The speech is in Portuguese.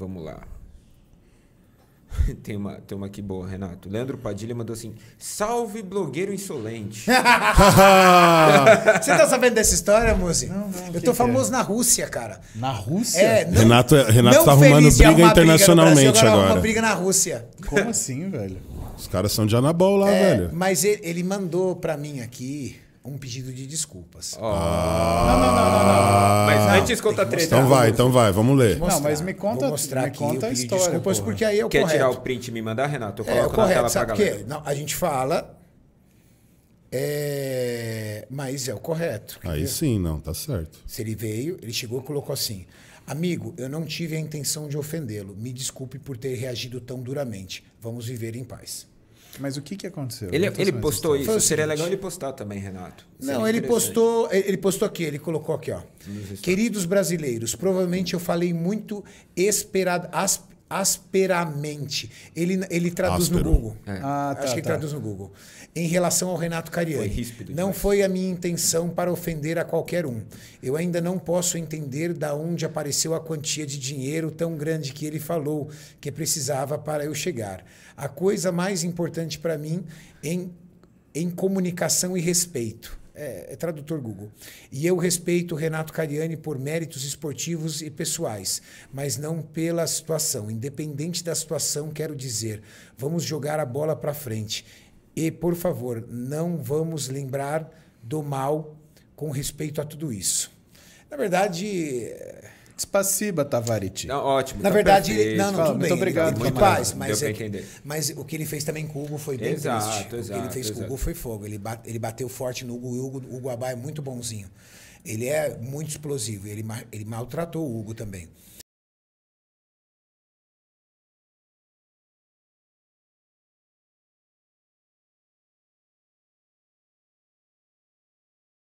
Vamos lá. Tem uma, tem uma aqui boa, Renato. Leandro Padilha mandou assim: Salve blogueiro insolente. Você tá sabendo dessa história, Muzi? Não, não, eu tô é? famoso é? na Rússia, cara. Na Rússia? É, não, Renato, é- Renato tá arrumando briga internacionalmente briga agora. Uma briga na Rússia. Como assim, velho? Os caras são de anabol lá, é, velho. Mas ele, ele mandou pra mim aqui um pedido de desculpas. Oh. Não, não, não, não, não, Mas ah. antes conta a treta. Então vai, então vai, vamos ler. Não, mas me conta, mostrar me conta a história. Desculpas, porra. porque aí é o Quer tirar o print e me mandar, Renato? Eu é, coloco é, o correto, na tela sabe pra galera. Quê? Não, a gente fala, é... mas é o correto. Aí sim, não, tá certo. Se ele veio, ele chegou e colocou assim... Amigo, eu não tive a intenção de ofendê-lo. Me desculpe por ter reagido tão duramente. Vamos viver em paz. Mas o que, que aconteceu? Ele, ele postou isso. Seguinte, Seria legal ele postar também, Renato. Seria não, ele postou, ele postou aqui, ele colocou aqui, ó. Queridos brasileiros, provavelmente eu falei muito esperado, asp, asperamente. Ele, ele traduz no Google. É. Ah, tá, Acho que tá. ele traduz no Google. Em relação ao Renato Cariani. Foi ríspido, não foi a minha intenção para ofender a qualquer um. Eu ainda não posso entender da onde apareceu a quantia de dinheiro tão grande que ele falou que precisava para eu chegar. A coisa mais importante para mim em, em comunicação e respeito é, é, tradutor Google. E eu respeito o Renato Cariani por méritos esportivos e pessoais, mas não pela situação. Independente da situação, quero dizer, vamos jogar a bola para frente. E, por favor, não vamos lembrar do mal com respeito a tudo isso. Na verdade Spaciba, Tavariti. ótimo. Na tá verdade, perfeito. não, não, tudo Fala, bem. Muito obrigado. Muito paz, mas, é mas o que ele fez também com o Hugo foi bem exato, triste. Exato, o que ele fez exato. com o Hugo foi fogo. Ele, bate, ele bateu forte no Hugo. O Hugo, o Hugo é muito bonzinho. Ele é muito explosivo. Ele, ele maltratou o Hugo também.